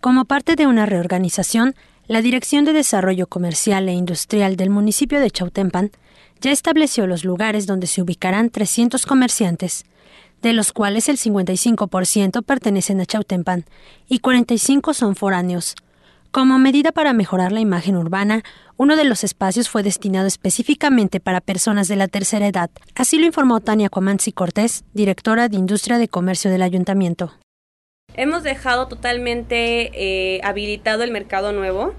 Como parte de una reorganización, la Dirección de Desarrollo Comercial e Industrial del municipio de Chautempan ya estableció los lugares donde se ubicarán 300 comerciantes, de los cuales el 55% pertenecen a Chautempan y 45 son foráneos. Como medida para mejorar la imagen urbana, uno de los espacios fue destinado específicamente para personas de la tercera edad. Así lo informó Tania Comanzi Cortés, directora de Industria de Comercio del Ayuntamiento. Hemos dejado totalmente eh, habilitado el mercado nuevo.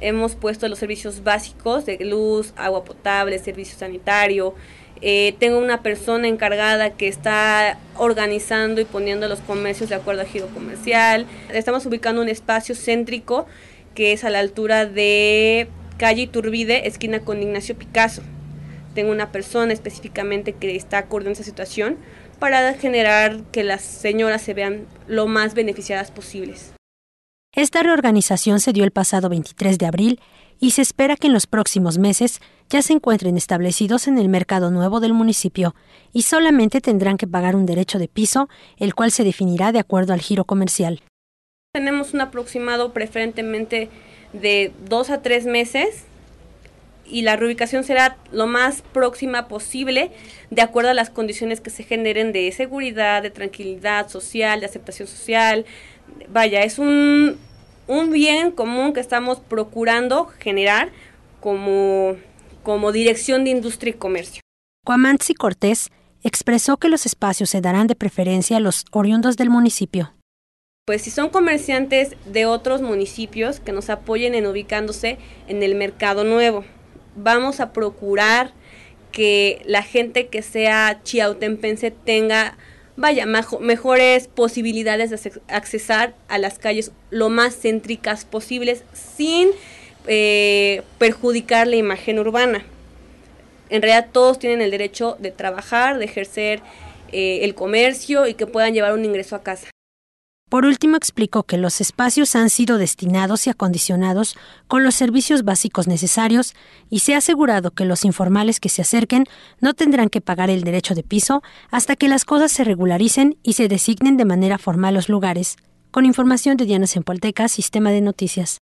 Hemos puesto los servicios básicos de luz, agua potable, servicio sanitario. Eh, tengo una persona encargada que está organizando y poniendo los comercios de acuerdo a giro comercial. Estamos ubicando un espacio céntrico que es a la altura de calle Iturbide, esquina con Ignacio Picasso tengo una persona específicamente que está acorde en esa situación para generar que las señoras se vean lo más beneficiadas posibles. Esta reorganización se dio el pasado 23 de abril y se espera que en los próximos meses ya se encuentren establecidos en el mercado nuevo del municipio y solamente tendrán que pagar un derecho de piso, el cual se definirá de acuerdo al giro comercial. Tenemos un aproximado preferentemente de dos a tres meses y la reubicación será lo más próxima posible de acuerdo a las condiciones que se generen de seguridad, de tranquilidad social, de aceptación social. Vaya, es un, un bien común que estamos procurando generar como, como dirección de industria y comercio. Cuamantzi Cortés expresó que los espacios se darán de preferencia a los oriundos del municipio. Pues si son comerciantes de otros municipios que nos apoyen en ubicándose en el mercado nuevo vamos a procurar que la gente que sea chiautempense tenga, vaya, mejores posibilidades de accesar a las calles lo más céntricas posibles sin eh, perjudicar la imagen urbana. En realidad todos tienen el derecho de trabajar, de ejercer eh, el comercio y que puedan llevar un ingreso a casa. Por último, explicó que los espacios han sido destinados y acondicionados con los servicios básicos necesarios y se ha asegurado que los informales que se acerquen no tendrán que pagar el derecho de piso hasta que las cosas se regularicen y se designen de manera formal los lugares. Con información de Diana Sempolteca, Sistema de Noticias.